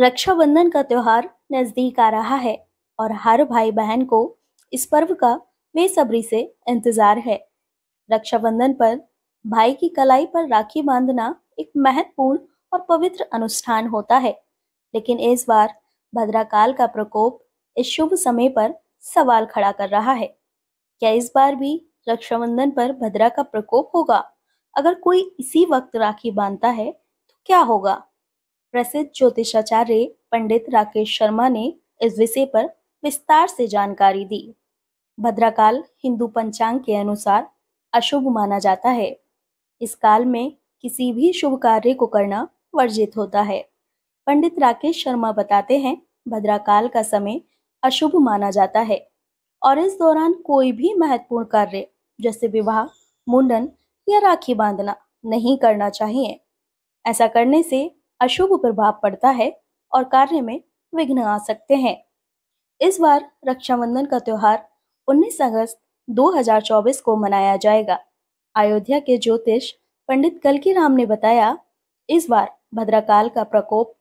रक्षाबंधन का त्यौहार नजदीक आ रहा है और हर भाई बहन को इस पर्व का बेसब्री से इंतजार है रक्षाबंधन पर भाई की कलाई पर राखी बांधना एक महत्वपूर्ण और पवित्र अनुष्ठान होता है लेकिन इस बार भद्राकाल का प्रकोप इस शुभ समय पर सवाल खड़ा कर रहा है क्या इस बार भी रक्षाबंधन पर भद्रा का प्रकोप होगा अगर कोई इसी वक्त राखी बांधता है तो क्या होगा प्रसिद्ध ज्योतिषाचार्य पंडित राकेश शर्मा ने इस विषय पर विस्तार से जानकारी दी भद्राकाल हिंदू पंचांग के अनुसार अशुभ माना जाता है इस काल में किसी भी शुभ कार्य को करना वर्जित होता है पंडित राकेश शर्मा बताते हैं भद्राकाल का समय अशुभ माना जाता है और इस दौरान कोई भी महत्वपूर्ण कार्य जैसे विवाह मुंडन या राखी बांधना नहीं करना चाहिए ऐसा करने से अशुभ प्रभाव पड़ता है और कार्य में विघ्न आ सकते हैं इस बार रक्षाबंधन का त्यौहार 19 अगस्त 2024 को मनाया जाएगा अयोध्या के ज्योतिष पंडित कलकी राम ने बताया इस बार भद्राकाल का प्रकोप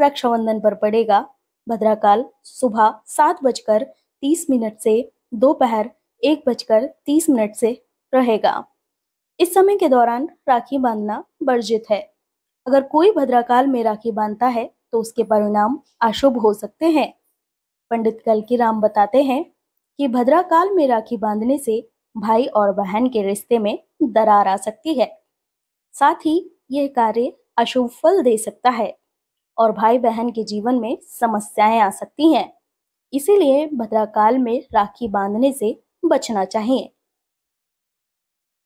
रक्षाबंधन पर पड़ेगा भद्राकाल सुबह सात बजकर तीस मिनट से दोपहर एक बजकर तीस मिनट से रहेगा इस समय के दौरान राखी बांधना वर्जित है अगर कोई भद्राकाल में राखी बांधता है तो उसके परिणाम अशुभ हो सकते हैं पंडित कलकी राम बताते हैं कि भद्राकाल में राखी बांधने से भाई और बहन के रिश्ते में दरार आ सकती है साथ ही यह कार्य अशुभ फल दे सकता है और भाई बहन के जीवन में समस्याएं आ सकती हैं इसीलिए भद्राकाल में राखी बांधने से बचना चाहिए